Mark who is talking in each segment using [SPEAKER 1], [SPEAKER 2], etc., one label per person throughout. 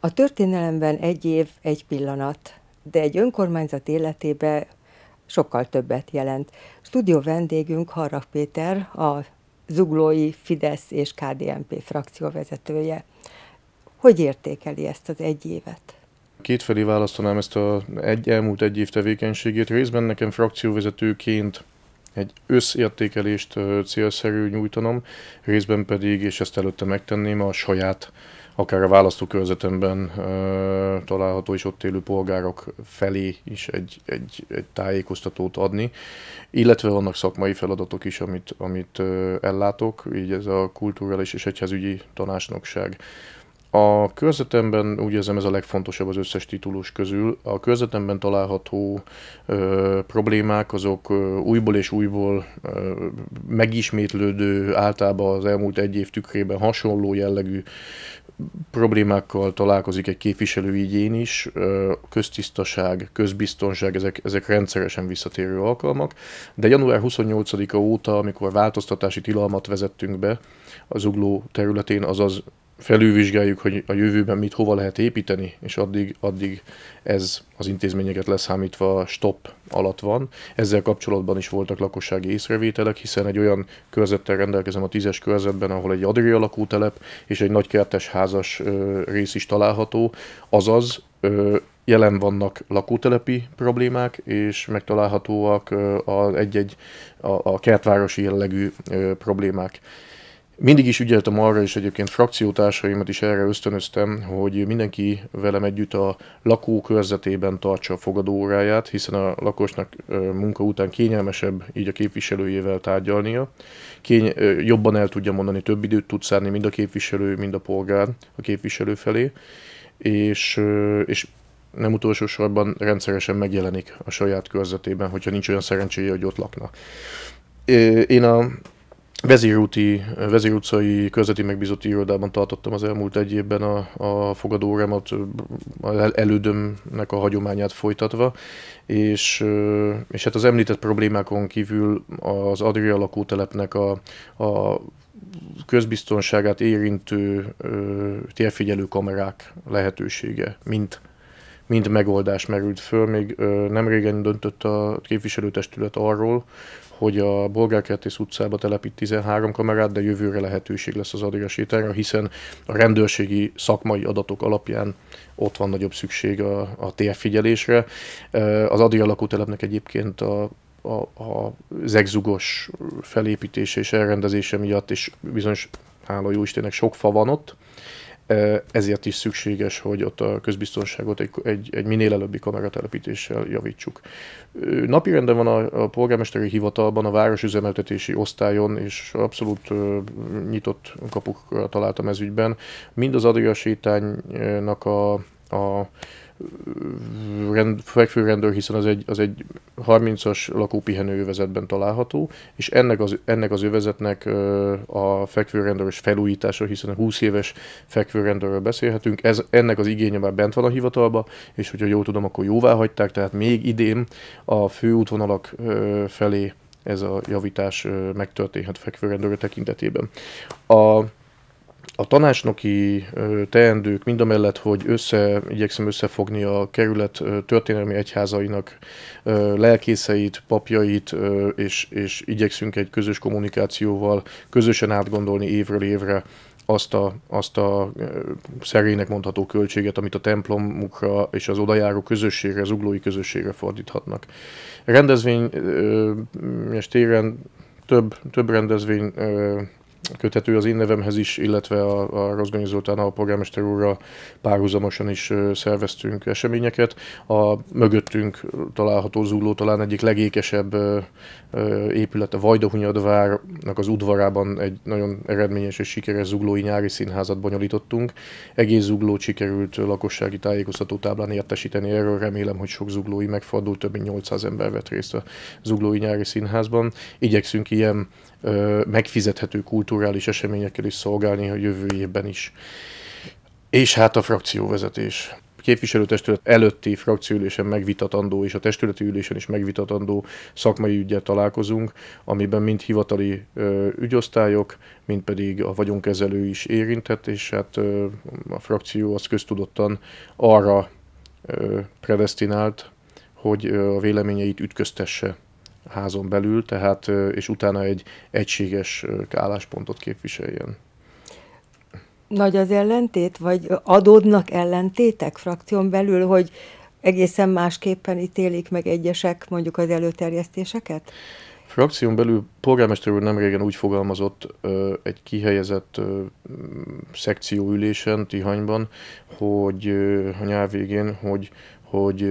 [SPEAKER 1] A történelemben egy év, egy pillanat, de egy önkormányzat életébe sokkal többet jelent. Stúdió vendégünk Harra Péter, a Zuglói Fidesz és KDNP frakció vezetője. Hogy értékeli ezt az egy évet?
[SPEAKER 2] Kétfelé választanám ezt az egy, elmúlt egy év tevékenységét. Részben nekem frakcióvezetőként egy összértékelést célszerű nyújtanom, részben pedig, és ezt előtte megtenném, a saját akár a választókörzetemben található és ott élő polgárok felé is egy, egy, egy tájékoztatót adni, illetve vannak szakmai feladatok is, amit, amit ö, ellátok, így ez a kulturális és egyházügyi tanácsnokság a körzetemben úgy érzem ez a legfontosabb az összes titulus közül. A körzetemben található ö, problémák azok ö, újból és újból ö, megismétlődő, általában az elmúlt egy év tükrében hasonló jellegű problémákkal találkozik egy képviselő igény is, köztisztaság, közbiztonság, ezek, ezek rendszeresen visszatérő alkalmak, de január 28-a óta, amikor változtatási tilalmat vezettünk be az ugló területén, azaz felülvizsgáljuk, hogy a jövőben mit hova lehet építeni, és addig, addig ez az intézményeket leszámítva stop alatt van. Ezzel kapcsolatban is voltak lakossági észrevételek, hiszen egy olyan körzettel rendelkezem a tízes körzetben, ahol egy adri alakú telep és egy nagykertes házas ö, rész is található, azaz ö, jelen vannak lakótelepi problémák, és megtalálhatóak ö, a, egy-egy a, a kertvárosi jellegű ö, problémák. Mindig is ügyeltem arra, és egyébként frakciótársaimat is erre ösztönöztem, hogy mindenki velem együtt a lakó körzetében tartsa a fogadóóráját, hiszen a lakosnak munka után kényelmesebb így a képviselőjével tárgyalnia, Kény, jobban el tudja mondani, több időt tud szárni mind a képviselő, mind a polgár a képviselő felé, és, és nem utolsó sorban rendszeresen megjelenik a saját körzetében, hogyha nincs olyan szerencséje, hogy ott lakna. Én a Vezérúti, vezérutcai közveti megbízott irodában tartottam az elmúlt egy évben a, a fogadóórámat, elődömnek a hagyományát folytatva, és, és hát az említett problémákon kívül az Adria lakótelepnek a, a közbiztonságát érintő ö, térfigyelő kamerák lehetősége, mint mint megoldás merült föl. Még nem régen döntött a képviselőtestület arról, hogy a Bolgárkertész utcába telepít 13 kamerát, de jövőre lehetőség lesz az adira sétányra, hiszen a rendőrségi szakmai adatok alapján ott van nagyobb szükség a, a térfigyelésre. Az adira lakótelepnek egyébként a a, a zegzugos felépítése és elrendezése miatt, és bizonyos, hála jó Istennek, sok fa van ott, ezért is szükséges, hogy ott a közbiztonságot egy, egy, egy minél előbbi kameratelepítéssel javítsuk. Napi renden van a, a polgármesteri hivatalban, a városüzemeltetési osztályon, és abszolút nyitott kapukra találtam ez ügyben. Mind az Adria sétánynak a, a rend, fekvőrendőr, hiszen az egy, az egy 30-as lakópihenő övezetben található, és ennek az, ennek az övezetnek a fekvőrendőrös felújítása, hiszen a 20 éves fekvőrendőrről beszélhetünk, ez, ennek az igénye már bent van a hivatalba, és hogyha jól tudom, akkor jóvá hagyták, tehát még idén a főútvonalak felé ez a javítás megtörténhet fekvőrendőr tekintetében. A a tanácsnoki teendők mind mellett, hogy össze, igyekszem összefogni a kerület történelmi egyházainak lelkészeit, papjait, és, és igyekszünk egy közös kommunikációval közösen átgondolni évről évre azt a, azt a szerénynek mondható költséget, amit a templomukra és az odajáró közösségre, az uglói közösségre fordíthatnak. Rendezvény és téren több, több rendezvény köthető az én nevemhez is, illetve a, a Rozgonyi Zoltán a polgármester úrra párhuzamosan is szerveztünk eseményeket. A mögöttünk található zúló talán egyik legékesebb épület, a Vajdahunyadvárnak az udvarában egy nagyon eredményes és sikeres zuglói nyári színházat bonyolítottunk. Egész zugló sikerült lakossági tájékoztató táblán értesíteni erről, remélem, hogy sok zuglói megfordult, több mint 800 ember vett részt a zuglói nyári színházban. Igyekszünk ilyen megfizethető kult kulturális eseményekkel is szolgálni a jövő évben is. És hát a frakcióvezetés képviselőtestület előtti frakcióülésen megvitatandó és a testületi ülésen is megvitatandó szakmai ügyet találkozunk, amiben mind hivatali ö, ügyosztályok, mind pedig a vagyonkezelő is érintett, és hát ö, a frakció az köztudottan arra predestinált, hogy a véleményeit ütköztesse házon belül, tehát, és utána egy egységes álláspontot képviseljen.
[SPEAKER 1] Nagy az ellentét, vagy adódnak ellentétek frakción belül, hogy egészen másképpen ítélik meg egyesek mondjuk az előterjesztéseket?
[SPEAKER 2] Frakción belül polgármester úr nemrégen úgy fogalmazott ö, egy kihelyezett ö, szekcióülésen Tihanyban, hogy ö, a nyár végén, hogy, hogy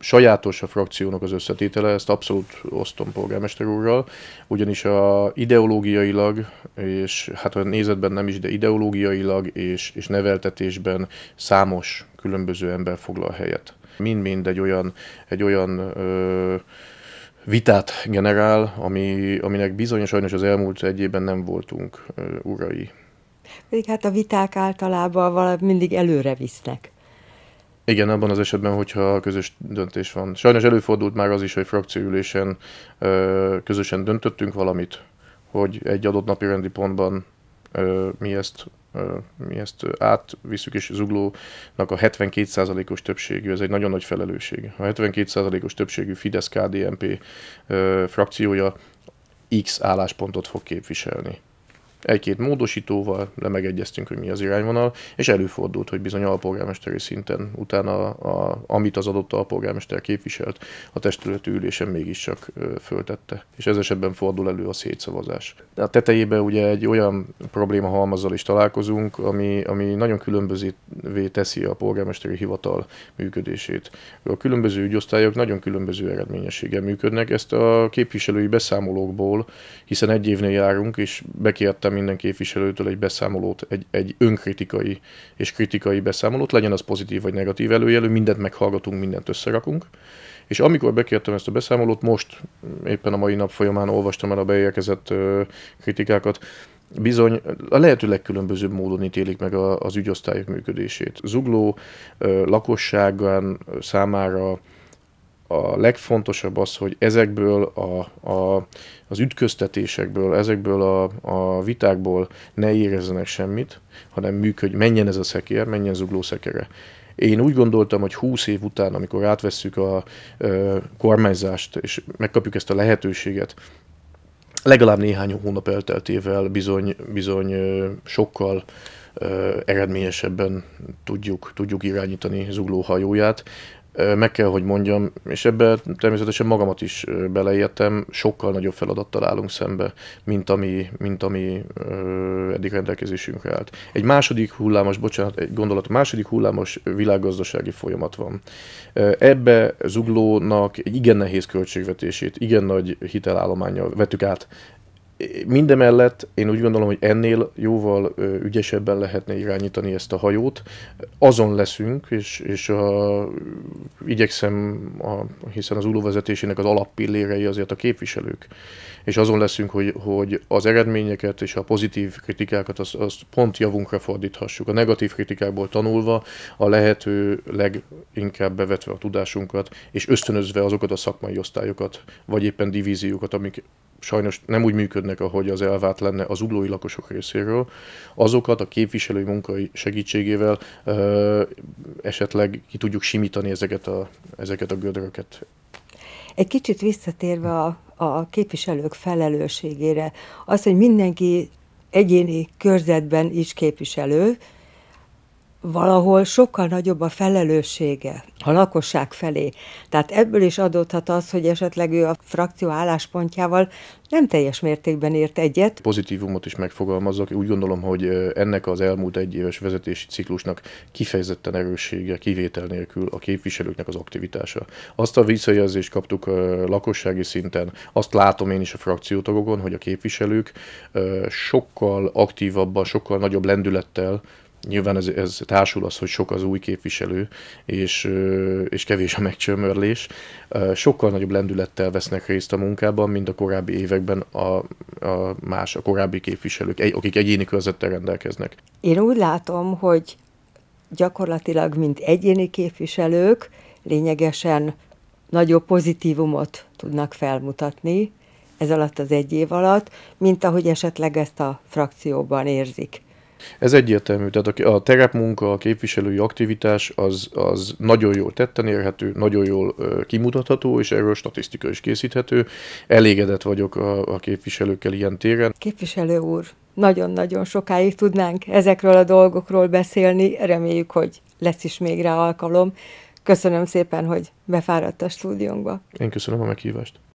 [SPEAKER 2] sajátos a frakciónak az összetétele, ezt abszolút osztom polgármester úrral, ugyanis a ideológiailag, és hát a nézetben nem is, de ideológiailag és, és neveltetésben számos különböző ember foglal helyet. Mind-mind egy olyan, egy olyan ö, vitát generál, ami, aminek bizonyos sajnos az elmúlt egy évben nem voltunk ö, urai.
[SPEAKER 1] Pedig hát a viták általában mindig előre visznek.
[SPEAKER 2] Igen, abban az esetben, hogyha közös döntés van. Sajnos előfordult már az is, hogy frakcióülésen közösen döntöttünk valamit, hogy egy adott napi rendi pontban mi ezt, mi ezt átviszük, és Zuglónak a 72%-os többségű, ez egy nagyon nagy felelősség. A 72%-os többségű Fidesz-KDNP frakciója X álláspontot fog képviselni egy-két módosítóval, de megegyeztünk, hogy mi az irányvonal, és előfordult, hogy bizony alpolgármesteri szinten utána, a, a, amit az adott alpolgármester képviselt, a testületi ülésen mégiscsak föltette. És ez esetben fordul elő a szétszavazás. A tetejébe ugye egy olyan probléma halmazzal is találkozunk, ami, ami nagyon különbözővé teszi a polgármesteri hivatal működését. A különböző ügyosztályok nagyon különböző eredményességgel működnek, ezt a képviselői beszámolókból, hiszen egy évnél járunk, és bekérte kértem minden képviselőtől egy beszámolót, egy, egy önkritikai és kritikai beszámolót, legyen az pozitív vagy negatív előjelű, mindent meghallgatunk, mindent összerakunk. És amikor bekértem ezt a beszámolót, most éppen a mai nap folyamán olvastam el a beérkezett kritikákat, bizony a lehető legkülönbözőbb módon ítélik meg az ügyosztályok működését. Zugló lakosságán számára a legfontosabb az, hogy ezekből a, a, az ütköztetésekből, ezekből a, a vitákból ne érezzenek semmit, hanem működj, menjen ez a szekér, menjen zugló szekere. Én úgy gondoltam, hogy 20 év után, amikor átvesszük a a kormányzást, és megkapjuk ezt a lehetőséget, legalább néhány hónap elteltével bizony, bizony sokkal eredményesebben tudjuk, tudjuk irányítani zugló hajóját meg kell, hogy mondjam, és ebbe természetesen magamat is beleértem, sokkal nagyobb feladattal állunk szembe, mint ami, mint ami eddig rendelkezésünkre állt. Egy második hullámos, bocsánat, egy gondolat, második hullámos világgazdasági folyamat van. Ebbe zuglónak egy igen nehéz költségvetését, igen nagy hitelállománya vettük át Mindemellett én úgy gondolom, hogy ennél jóval ügyesebben lehetne irányítani ezt a hajót. Azon leszünk, és, és a, igyekszem, a, hiszen az ulóvezetésének az alappillérei azért a képviselők, és azon leszünk, hogy, hogy az eredményeket és a pozitív kritikákat azt, azt pont javunkra fordíthassuk. A negatív kritikákból tanulva a lehető leginkább bevetve a tudásunkat, és ösztönözve azokat a szakmai osztályokat, vagy éppen divíziókat, amik sajnos nem úgy működnek, ahogy az elvárt lenne az uglói lakosok részéről, azokat a képviselői munkai segítségével ö, esetleg ki tudjuk simítani ezeket a, ezeket a gödröket.
[SPEAKER 1] Egy kicsit visszatérve a, a képviselők felelősségére, az, hogy mindenki egyéni körzetben is képviselő, valahol sokkal nagyobb a felelőssége a lakosság felé. Tehát ebből is adódhat az, hogy esetleg ő a frakció álláspontjával nem teljes mértékben ért egyet.
[SPEAKER 2] Pozitívumot is megfogalmazok. Úgy gondolom, hogy ennek az elmúlt egy éves vezetési ciklusnak kifejezetten erőssége, kivétel nélkül a képviselőknek az aktivitása. Azt a visszajelzést kaptuk lakossági szinten, azt látom én is a frakciótagokon, hogy a képviselők sokkal aktívabban, sokkal nagyobb lendülettel Nyilván ez, ez társul az, hogy sok az új képviselő, és, és kevés a megcsömörlés. Sokkal nagyobb lendülettel vesznek részt a munkában, mint a korábbi években a, a más, a korábbi képviselők, akik egyéni körzettel rendelkeznek.
[SPEAKER 1] Én úgy látom, hogy gyakorlatilag, mint egyéni képviselők, lényegesen nagyobb pozitívumot tudnak felmutatni ez alatt az egy év alatt, mint ahogy esetleg ezt a frakcióban érzik.
[SPEAKER 2] Ez egyértelmű, tehát a terepmunka, a képviselői aktivitás az, az nagyon jól tetten érhető, nagyon jól kimutatható, és erről statisztika is készíthető. Elégedett vagyok a, a képviselőkkel ilyen téren.
[SPEAKER 1] Képviselő úr, nagyon-nagyon sokáig tudnánk ezekről a dolgokról beszélni, reméljük, hogy lesz is még rá alkalom. Köszönöm szépen, hogy befáradt a stúdiónkba.
[SPEAKER 2] Én köszönöm a meghívást.